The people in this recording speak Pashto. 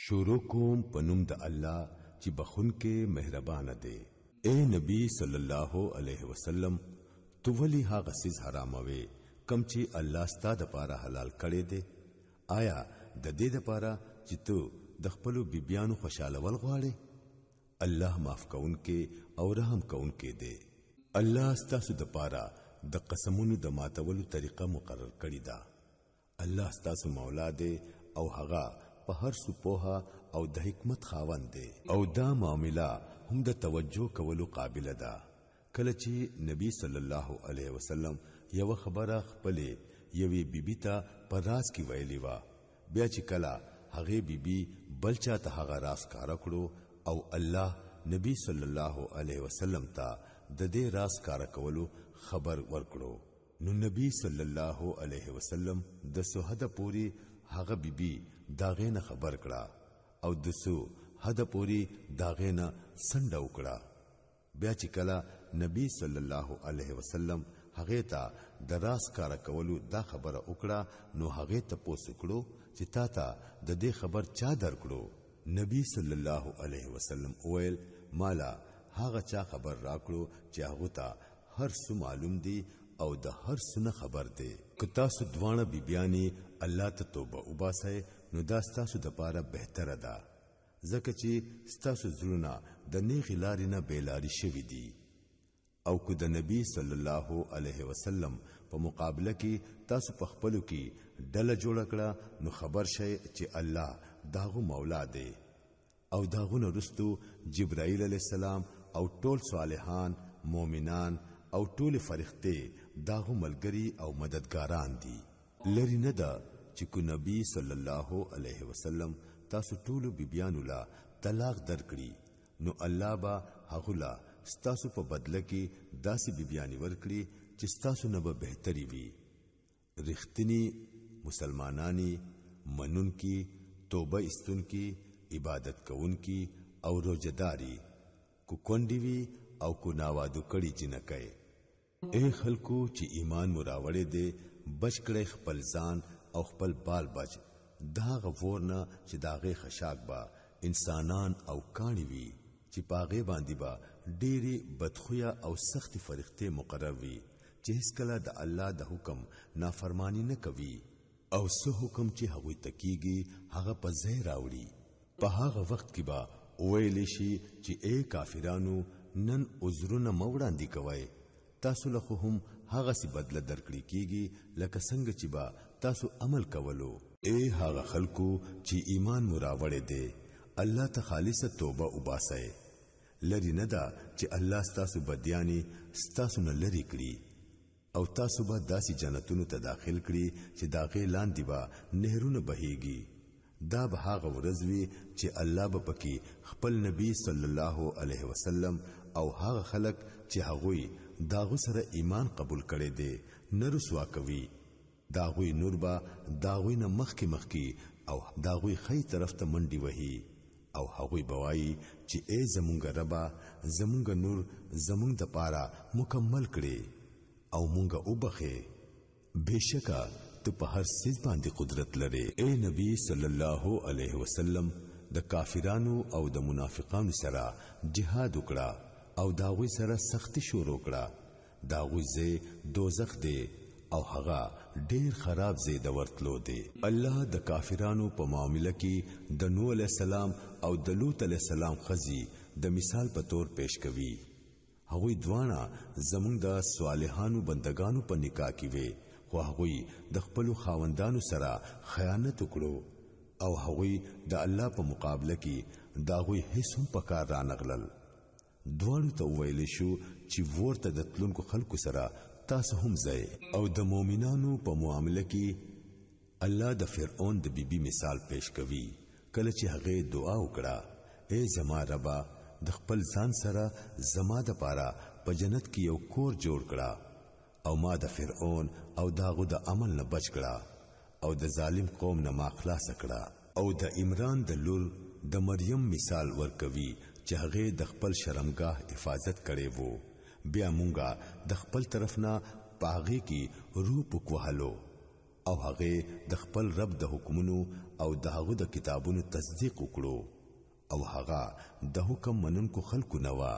شروع کوم پنوم د الله چې بخون کې مهربان دی اے نبی صلی الله علیه وسلم تو ولی ها غسیز حراموي کم چې الله ستا د پاره حلال کړي دی آیا د دې د پاره چې تو د خپل بیبيانو خوشاله ول غواړي الله معاف کون کې او رحم کون کې دی الله ستاسو د پاره د قسمونو د ماتولو طریقه مقرر کړی دا الله ستاسو مولا دی او هغه په هر څه پوها او د حکمت خاوند دی او دا معاملہ هم د توجه کولو قابل ده کله چې نبی صلی الله علیه وسلم یو خبره خپلې یوې بیبي ته په راز کې ویلې وا بیا چې کله هغه بیبي بل چا ته هغه راز کار کړو او الله نبی صلی الله علیه وسلم ته د دې راز کار کولو خبر ورکړو نو نبی صلی الله علیه وسلم د سوهده پوری هغه بیبي داغه نه خبر کړه او دسو حد پوری داغه نه سند وکړه بیا چې کله نبی صلی الله علیه وسلم هغه ته د راس کار کولو دا خبره وکړه نو هغه ته پوسکړو چې تا ته د دې خبر چا درکړو نبی صلی الله علیه وسلم ویل مالا هغه چا خبر راکړو چې هغه ته هر څه معلوم دی او د هر سنه خبر دی که تاسو دواړه بیبیانی الله ته توبه وباسئ نو دا ستاسو د پاره بهتره ده ځکه چې ستاسو زړونه د نیغې لارې نه بېلارې شوي دي او که د نبی صلی الله علیه وسلم په مقابله کې تاسو په خپلو کې ډله جوړه کړه نو خبر شئ چې الله داغو مولا دی او داغونه رستو جبرائیل علیہ السلام او ټول صالحان مؤمنان او ټول فرښتې دا هم ملګری او مددګاران دي لری نه ده چې کو نبی صلی الله علیه وسلم تاسو ټول بیبیانو لا طلاق درکړي نو الله با هغه لا ستاسو په بدله کې داسې بیبیانی ورکړي چې ستاسو نه به بهتري وي رښتینی مسلمانانی منون کی توبه استون کی عبادت کوون کی او روجداری کو کونډي وی او کو ناوادو کړي جنکه اے خلکو چې ایمان مو راوړې دي بچ کړئ خپل ځان او خپل بال بچ دا غورنه چې داغه خشاک با انسانان او کانی وی چې پاغه باندې با ډېری بدخویا او سخت فرښتې مقرر وی چې هیڅ کله د الله د حکم نافرمانی نه کوي او سه حکم چې هغه تکیږي هغه په ځای راوړي په هغه وخت کې با ویل شي چې اے کافرانو نن عذرونه موړاندې کوي تاسو له خو هم هغه سی بدله درکړی کیږي لکه څنګه چې با تاسو عمل کولو اے هغه خلکو چې ایمان مراوړې دي الله ته خالصه توبه وباسئ لری نه دا چې الله ستاسو بدیانی ستاسو نه لری کړی او تاسو به داسې جنتونو ته داخل کړي چې داغه لاندې به نهرونه بهيږي دا به هغه ورځ وي چې الله به پکې خپل نبی صلی الله علیه وسلم او هغه خلک چې هغوی داغو سره ایمان قبول کړي دي نرسوا کوي داغوی نور با داغوی نه مخکی مخکی او داغوی خی طرف ته منډي وهي او هغوی بوایي چې اے زمونږ ربا زمونږ نور زمونږ د پاره مکمل کړي او مونږه وبخه بشکا ته په هر سیز باندې قدرت لري اے نبی صلی الله علیه وسلم د کافرانو او د منافقانو سره جهاد وکړه او داوی سره سختی شروع کړه داوی زه دوزخ دی او هغه ډیر خراب زی د ورتلو دی الله د کافرانو په معاملې کې د نوح علی السلام او د لوط علی السلام خزي د مثال په تور پیش کوي هغوی دواړه زمونږ د صالحانو بندگانو په نکاح کې وي خو هغوی د خپل خاوندانو سره خیانت وکړو او هغوی د الله په مقابله کې داوی هیڅ هم پکار رانغلل دواړو ته ویل شو چې ورته د تلونکو خلکو سره تاسو هم ځای او د مؤمنانو په معامله کې الله د فرعون د بیبي بی مثال پیش کوي کله چې هغه دعا وکړه اے زما ربا د خپل ځان سره زما د پاره په پا جنت کې یو کور جوړ کړه او ما د فرعون او داغو د عمل نه بچ کړه او د ظالم قوم نه ما خلاص کړه او د عمران د لور د مریم مثال ورکوي چې هغه د خپل شرمګاه حفاظت کړي وو بیا مونږه د خپل طرف نه پاغه کی روپ کوهلو او هغه د خپل رب د حکمونو او د هغه د کتابونو تصدیق وکړو او هغه د حکم منونکو خلکو نه